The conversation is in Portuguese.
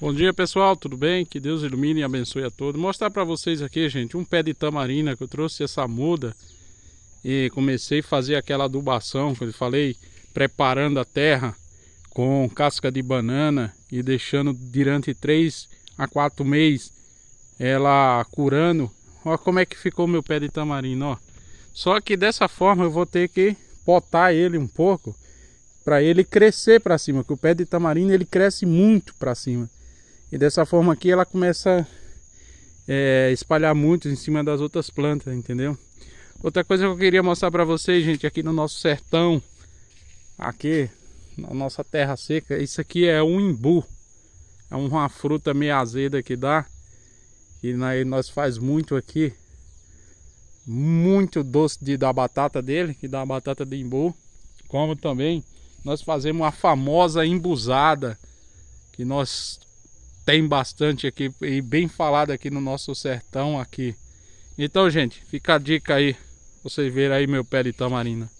Bom dia pessoal, tudo bem? Que Deus ilumine e abençoe a todos. Mostrar para vocês aqui, gente, um pé de tamarina que eu trouxe essa muda e comecei a fazer aquela adubação que eu falei, preparando a terra com casca de banana e deixando durante 3 a 4 meses ela curando. Olha como é que ficou meu pé de tamarina? ó. Só que dessa forma eu vou ter que potar ele um pouco para ele crescer para cima, que o pé de tamarina ele cresce muito para cima. E dessa forma aqui ela começa a é, espalhar muito em cima das outras plantas, entendeu? Outra coisa que eu queria mostrar para vocês, gente, aqui no nosso sertão, aqui na nossa terra seca, isso aqui é um imbu. É uma fruta meio azeda que dá. E nós faz muito aqui. Muito doce de, da batata dele, que dá a batata de imbu. Como também nós fazemos a famosa embuzada, que nós tem bastante aqui e bem falado aqui no nosso sertão aqui. Então, gente, fica a dica aí. Vocês verem aí meu pé de tamarina.